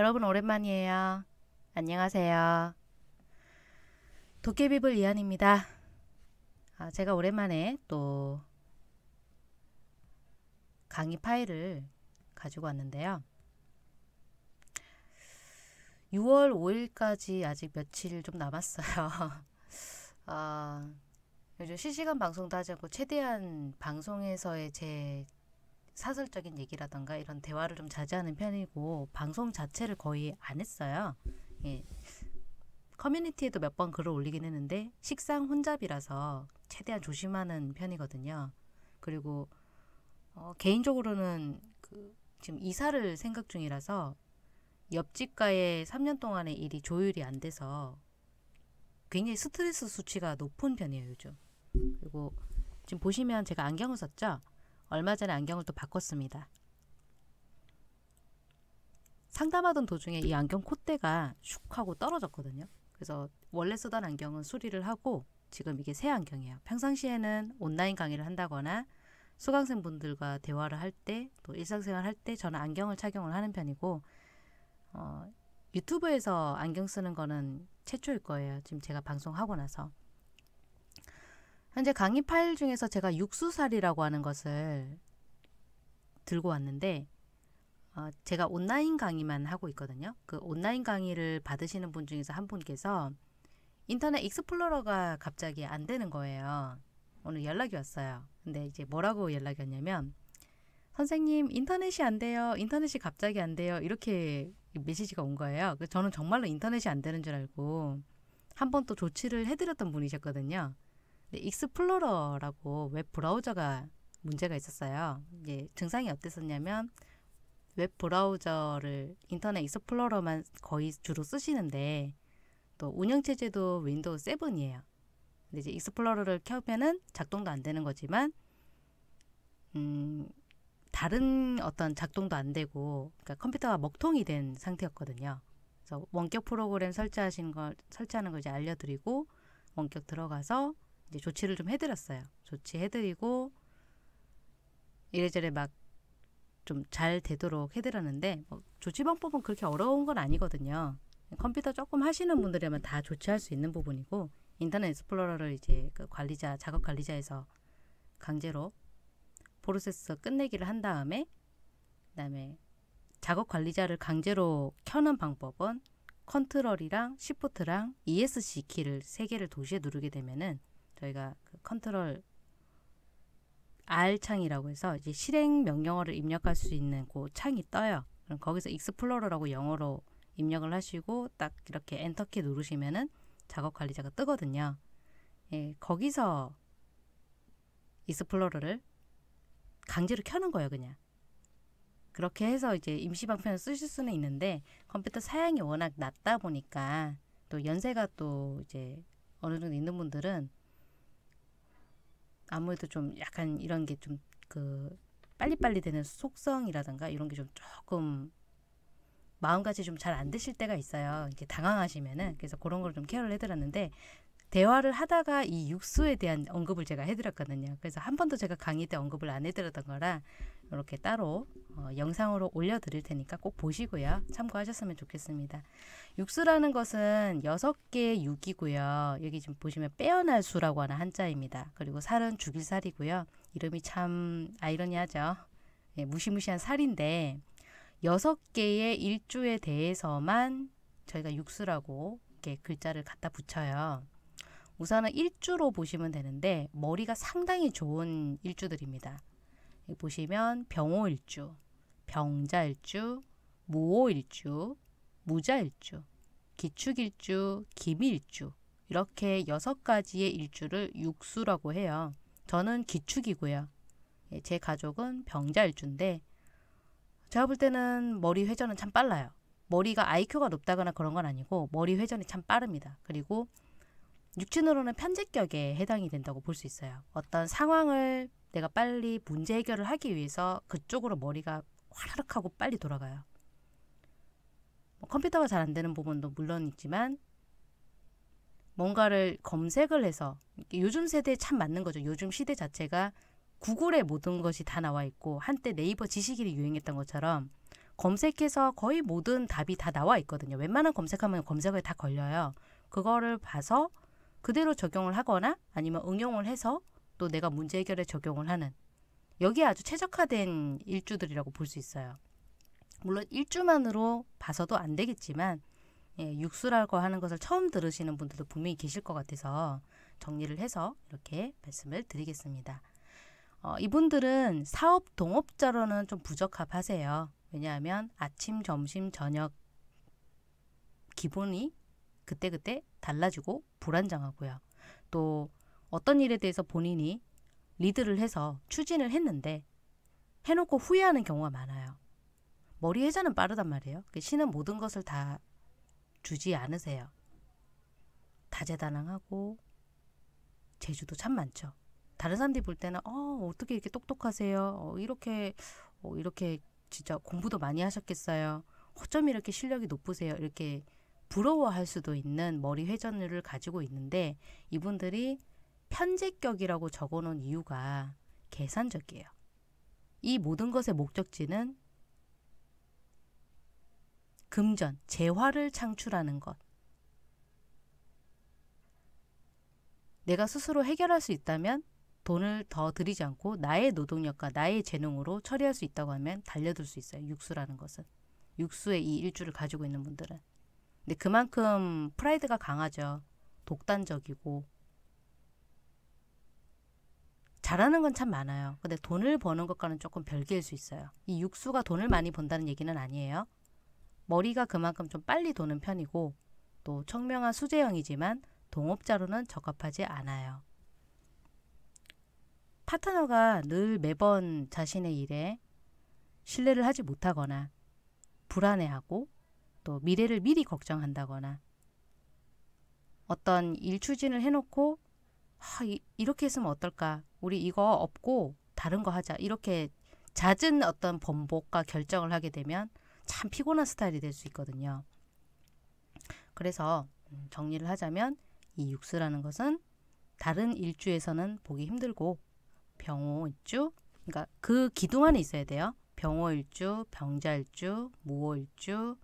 여러분 오랜만이에요. 안녕하세요. 도깨비불 이한입니다. 아, 제가 오랜만에 또 강의 파일을 가지고 왔는데요. 6월 5일까지 아직 며칠 좀 남았어요. 아, 요즘 실시간 방송도 하지 고 최대한 방송에서의 제 사설적인 얘기라던가 이런 대화를 좀 자제하는 편이고 방송 자체를 거의 안 했어요. 예. 커뮤니티에도 몇 번 글을 올리긴 했는데 식상 혼잡이라서 최대한 조심하는 편이거든요. 그리고 어, 개인적으로는 그 지금 이사를 생각 중이라서 옆집과의 3년 동안의 일이 조율이 안 돼서 굉장히 스트레스 수치가 높은 편이에요, 요즘. 그리고 지금 보시면 제가 안경을 썼죠? 얼마 전에 안경을 또 바꿨습니다. 상담하던 도중에 이 안경 콧대가 슉 하고 떨어졌거든요. 그래서 원래 쓰던 안경은 수리를 하고 지금 이게 새 안경이에요. 평상시에는 온라인 강의를 한다거나 수강생분들과 대화를 할 때 또 일상생활 할 때 저는 안경을 착용을 하는 편이고 어, 유튜브에서 안경 쓰는 거는 최초일 거예요. 지금 제가 방송하고 나서. 현재 강의 파일 중에서 제가 육수살이라고 하는 것을 들고 왔는데 어, 제가 온라인 강의만 하고 있거든요. 그 온라인 강의를 받으시는 분 중에서 한 분께서 인터넷 익스플로러가 갑자기 안 되는 거예요. 오늘 연락이 왔어요. 근데 이제 뭐라고 연락이 왔냐면 선생님 인터넷이 안 돼요. 인터넷이 갑자기 안 돼요. 이렇게 메시지가 온 거예요. 저는 정말로 인터넷이 안 되는 줄 알고 한 번 또 조치를 해드렸던 분이셨거든요. 근 네, 익스플로러라고 웹 브라우저가 문제가 있었어요. 이제 증상이 어땠었냐면 웹 브라우저를 인터넷 익스플로러만 거의 주로 쓰시는데 또 운영 체제도 윈도우 7이에요. 근데 이제 익스플로러를 켜면은 작동도 안 되는 거지만 음 다른 어떤 작동도 안 되고 그러니까 컴퓨터가 먹통이 된 상태였거든요. 그래서 원격 프로그램 설치하신 걸 설치하는 걸 이제 알려드리고 원격 들어가서 이제 조치를 좀 해드렸어요. 조치해드리고 이래저래 막 좀 잘 되도록 해드렸는데 뭐 조치 방법은 그렇게 어려운 건 아니거든요. 컴퓨터 조금 하시는 분들이라면 다 조치할 수 있는 부분이고 인터넷 익스플로러를 이제 그 관리자 작업 관리자에서 강제로 프로세스 끝내기를 한 다음에 그다음에 작업 관리자를 강제로 켜는 방법은 컨트롤이랑 시프트랑 ESC 키를 세 개를 동시에 누르게 되면은 저희가 그 컨트롤 R 창이라고 해서 이제 실행 명령어를 입력할 수 있는 그 창이 떠요. 그럼 거기서 익스플로러라고 영어로 입력을 하시고 딱 이렇게 엔터키 누르시면은 작업 관리자가 뜨거든요. 예, 거기서 익스플로러를 강제로 켜는 거예요, 그냥. 그렇게 해서 이제 임시 방편을 쓰실 수는 있는데 컴퓨터 사양이 워낙 낮다 보니까 또 연세가 또 이제 어느 정도 있는 분들은 아무래도 좀 약간 이런 게 좀 그 빨리빨리 되는 속성이라든가 이런 게 좀 조금 마음가짐 좀잘 안 드실 때가 있어요. 이렇게 당황하시면은 음. 그래서 그런 걸 좀 케어를 해드렸는데 대화를 하다가 이 육수에 대한 언급을 제가 해드렸거든요. 그래서 한 번도 제가 강의 때 언급을 안 해드렸던 거라 이렇게 따로 어, 영상으로 올려드릴 테니까 꼭 보시고요. 참고하셨으면 좋겠습니다. 육수라는 것은 여섯 개의 육이고요. 여기 지금 보시면 빼어날 수라고 하는 한자입니다. 그리고 살은 죽일 살이고요. 이름이 참 아이러니하죠. 예, 무시무시한 살인데 여섯 개의 일주에 대해서만 저희가 육수라고 이렇게 글자를 갖다 붙여요. 우선은 일주로 보시면 되는데 머리가 상당히 좋은 일주들입니다. 보시면 병호일주 병자일주, 무호일주 무자일주, 기축일주, 기미일주 이렇게 여섯 가지의 일주를 육수라고 해요. 저는 기축이고요. 예, 제 가족은 병자일주인데 제가 볼 때는 머리 회전은 참 빨라요. 머리가 IQ가 높다거나 그런 건 아니고 머리 회전이 참 빠릅니다. 그리고 육친으로는 편집격에 해당이 된다고 볼 수 있어요. 어떤 상황을 내가 빨리 문제 해결을 하기 위해서 그쪽으로 머리가 화라락 하고 빨리 돌아가요. 뭐 컴퓨터가 잘 안 되는 부분도 물론 있지만 뭔가를 검색을 해서 요즘 세대에 참 맞는 거죠. 요즘 시대 자체가 구글에 모든 것이 다 나와 있고 한때 네이버 지식일이 유행했던 것처럼 검색해서 거의 모든 답이 다 나와 있거든요. 웬만한 검색하면 검색어에 다 걸려요. 그거를 봐서 그대로 적용을 하거나 아니면 응용을 해서 또 내가 문제 해결에 적용을 하는 여기에 아주 최적화된 일주들이라고 볼 수 있어요. 물론 일주만으로 봐서도 안 되겠지만 예, 육수라고 하는 것을 처음 들으시는 분들도 분명히 계실 것 같아서 정리를 해서 이렇게 말씀을 드리겠습니다. 어, 이분들은 사업 동업자로는 좀 부적합하세요. 왜냐하면 아침, 점심, 저녁 기본이 그때그때 달라지고 불안정하고요. 또 어떤 일에 대해서 본인이 리드를 해서 추진을 했는데 해놓고 후회하는 경우가 많아요. 머리 회전은 빠르단 말이에요. 그 신은 모든 것을 다 주지 않으세요. 다재다능하고 재주도 참 많죠. 다른 사람들이 볼 때는 어 어떻게 이렇게 똑똑하세요? 어, 이렇게 어, 이렇게 진짜 공부도 많이 하셨겠어요. 어쩜 이렇게 실력이 높으세요? 이렇게 부러워할 수도 있는 머리 회전을 가지고 있는데 이분들이 편제격이라고 적어놓은 이유가 계산적이에요. 이 모든 것의 목적지는 금전, 재화를 창출하는 것. 내가 스스로 해결할 수 있다면 돈을 더 들이지 않고 나의 노동력과 나의 재능으로 처리할 수 있다고 하면 달려들 수 있어요. 육수라는 것은. 육수의 이 일주를 가지고 있는 분들은. 근데 그만큼 프라이드가 강하죠. 독단적이고 잘하는 건 참 많아요. 근데 돈을 버는 것과는 조금 별개일 수 있어요. 이 육수가 돈을 많이 번다는 얘기는 아니에요. 머리가 그만큼 좀 빨리 도는 편이고 또 청명한 수재형이지만 동업자로는 적합하지 않아요. 파트너가 늘 매번 자신의 일에 신뢰를 하지 못하거나 불안해하고 또 미래를 미리 걱정한다거나 어떤 일 추진을 해놓고 아, 이, 렇게 했으면 어떨까 우리 이거 없고 다른 거 하자. 이렇게 잦은 어떤 번복과 결정을 하게 되면 참 피곤한 스타일이 될 수 있거든요. 그래서 음, 정리를 하자면 이 육수라는 것은 다른 일주에서는 보기 힘들고 병호일주 그러니까 그 기둥 안에 있어야 돼요. 병호일주, 병자일주, 무호일주,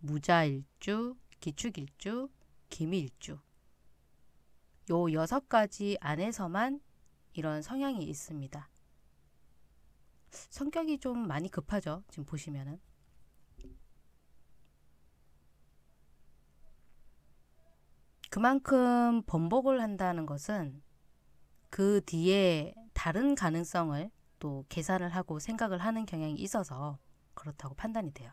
무자일주, 기축일주, 기미일주. 요 여섯 가지 안에서만 이런 성향이 있습니다. 성격이 좀 많이 급하죠. 지금 보시면은. 그만큼 번복을 한다는 것은 그 뒤에 다른 가능성을 또 계산을 하고 생각을 하는 경향이 있어서 그렇다고 판단이 돼요.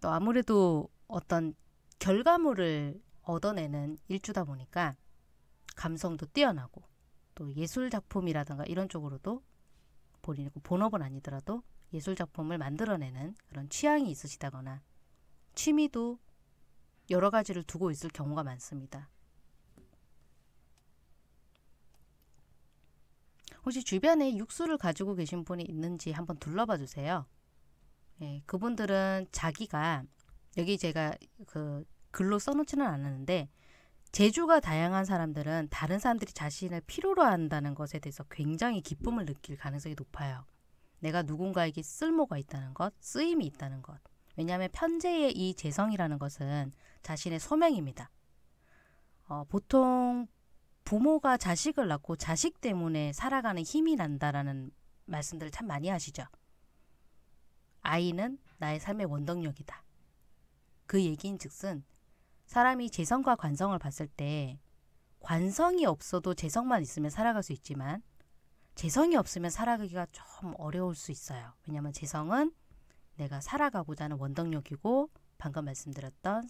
또 아무래도 어떤 결과물을 얻어내는 일주다 보니까 감성도 뛰어나고 또 예술 작품이라든가 이런 쪽으로도 본인 의 그 본업은 아니더라도 예술 작품을 만들어내는 그런 취향이 있으시다거나 취미도 여러 가지를 두고 있을 경우가 많습니다. 혹시 주변에 육수를 가지고 계신 분이 있는지 한번 둘러봐 주세요. 예, 그분들은 자기가 여기 제가 그 글로 써놓지는 않았는데 재주가 다양한 사람들은 다른 사람들이 자신을 필요로 한다는 것에 대해서 굉장히 기쁨을 느낄 가능성이 높아요. 내가 누군가에게 쓸모가 있다는 것, 쓰임이 있다는 것. 왜냐하면 편재의 이 재성이라는 것은 자신의 소명입니다. 어, 보통 부모가 자식을 낳고 자식 때문에 살아가는 힘이 난다라는 말씀들을 참 많이 하시죠. 아이는 나의 삶의 원동력이다. 그 얘기인 즉슨 사람이 재성과 관성을 봤을 때 관성이 없어도 재성만 있으면 살아갈 수 있지만 재성이 없으면 살아가기가 좀 어려울 수 있어요. 왜냐하면 재성은 내가 살아가고자 하는 원동력이고 방금 말씀드렸던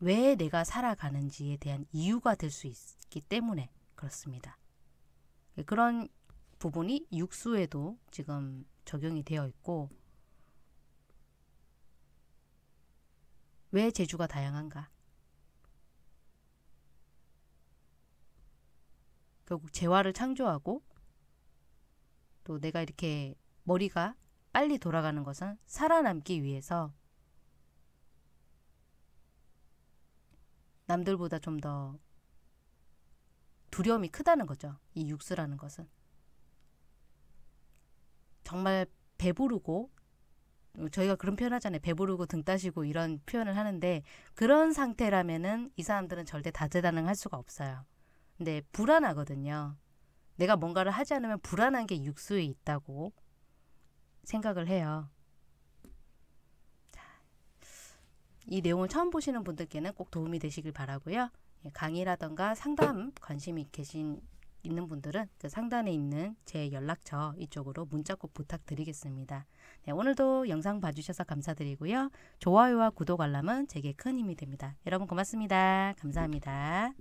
왜 내가 살아가는지에 대한 이유가 될 수 있기 때문에 그렇습니다. 그런 부분이 육수에도 지금 적용이 되어 있고 왜 제주가 다양한가? 결국 재화를 창조하고 또 내가 이렇게 머리가 빨리 돌아가는 것은 살아남기 위해서 남들보다 좀 더 두려움이 크다는 거죠. 이 육수라는 것은. 정말 배부르고 저희가 그런 표현 하잖아요. 배부르고 등 따시고 이런 표현을 하는데 그런 상태라면은 이 사람들은 절대 다재다능할 수가 없어요. 근데 불안하거든요. 내가 뭔가를 하지 않으면 불안한 게 육수에 있다고 생각을 해요. 이 내용을 처음 보시는 분들께는 꼭 도움이 되시길 바라고요. 예, 강의라던가 상담 관심이 계신 있는 분들은 그 상단에 있는 제 연락처 이쪽으로 문자 꼭 부탁드리겠습니다. 네, 오늘도 영상 봐주셔서 감사드리고요. 좋아요와 구독 알람은 제게 큰 힘이 됩니다. 여러분 고맙습니다. 감사합니다.